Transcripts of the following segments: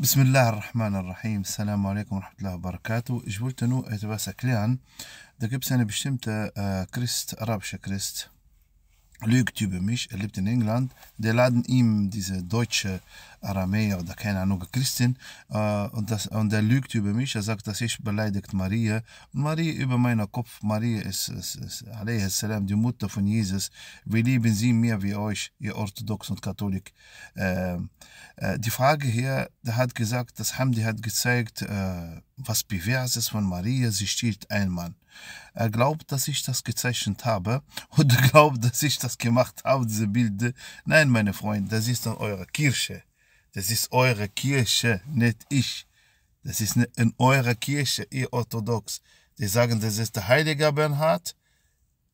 بسم الله الرحمن الرحيم السلام عليكم ورحمة الله وبركاته جولتنو اتباسا كليان دا انا بشتمتا كريست رابشا كريست lügt über mich, er lebt in England, der laden ihm diese deutsche Aramäer oder keine Ahnung, Christin, äh, und, das, und er lügt über mich, er sagt, dass ich beleidigt Maria, und Maria über meinen Kopf, Maria ist, ist, ist salam, die Mutter von Jesus, wir lieben sie mehr wie euch, ihr Orthodox und Katholik. Äh, äh, die Frage hier, der hat gesagt, das Hamdi hat gezeigt, äh, was Perverses von Maria, sie stiehlt ein Mann. Er glaubt, dass ich das gezeichnet habe oder glaubt, dass ich das gemacht habe, diese Bilder. Nein, meine Freunde, das ist in eurer Kirche. Das ist eure Kirche, nicht ich. Das ist ne-, in eurer Kirche, ihr Orthodox. Die sagen, das ist der heilige Bernhard.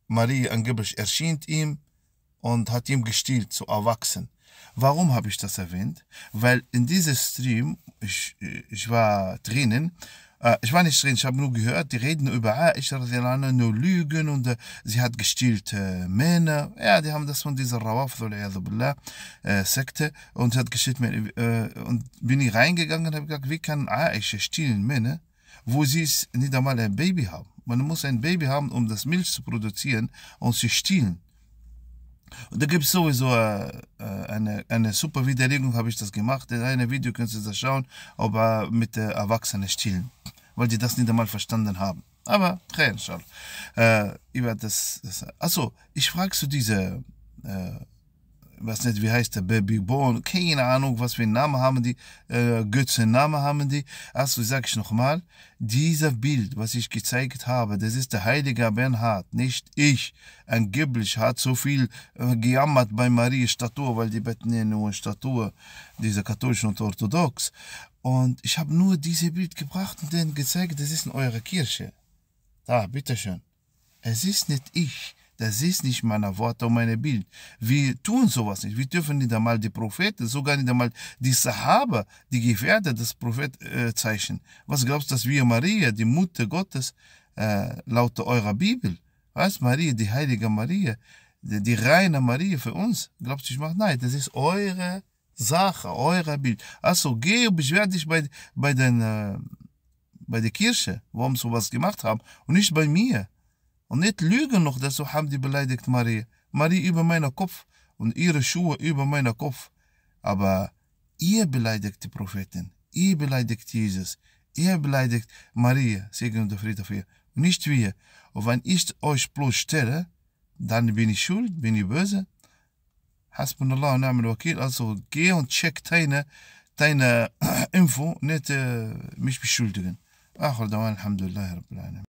Maria angeblich erschien ihm und hat ihm gestillt zu erwachsen. Warum habe ich das erwähnt? Weil in diesem Stream, ich, ich war drinnen, äh, ich war nicht drin, ich habe nur gehört, die reden über Aisha, ah, nur Lügen und äh, sie hat gestillte äh, Männer. Ja, die haben das von dieser Rawaf, äh, Sekte und hat gestillt Männer. Äh, und bin ich reingegangen und habe gesagt, wie kann Aisha stillen Männer, wo sie nicht einmal ein Baby haben? Man muss ein Baby haben, um das Milch zu produzieren und sie stillen. Und da gibt es sowieso äh, äh, eine, eine super Widerlegung, habe ich das gemacht. In einem Video könnt ihr das schauen, ob er äh, mit äh, Erwachsenen stillen, weil die das nicht einmal verstanden haben. Aber, hey, äh, über das, das. Achso, ich frage zu so diese. Äh, was nicht, wie heißt der, Baby Born, keine Ahnung, was für einen Namen haben die, äh, Götzennamen haben die. Also sage ich nochmal, dieser Bild, was ich gezeigt habe, das ist der heilige Bernhard, nicht ich. Angeblich hat so viel äh, gejammert bei Marie Statue, weil die beten ja nur Statue, diese katholischen und orthodox. Und ich habe nur dieses Bild gebracht und denen gezeigt, das ist in eurer Kirche. Da, bitteschön. Es ist nicht ich. Das ist nicht meine Worte und meine Bild. Wir tun sowas nicht. Wir dürfen nicht einmal die Propheten, sogar nicht einmal die Sahaba, die Gefährder des Propheten äh, zeichnen. Was glaubst du, dass wir Maria, die Mutter Gottes, äh, laut eurer Bibel, was Maria, die heilige Maria, die, die reine Maria für uns, glaubst du, ich mache? Nein, das ist eure Sache, euer Bild. Also geh und beschwer dich bei, bei, den, äh, bei der Kirche, warum sowas gemacht haben und nicht bei mir. Und nicht lügen noch, dass so haben die beleidigt Marie. Marie über meinen Kopf und ihre Schuhe über meinen Kopf. Aber ihr beleidigt die Propheten, ihr beleidigt Jesus, ihr beleidigt Maria, Segen und Friede auf ihr, nicht wir. Und wenn ich euch bloß stelle, dann bin ich schuld, bin ich böse. Hasbunallah und Amal Wakil, also geh und check deine, deine Info, nicht äh, mich beschuldigen. Ach, دوام الحمد لله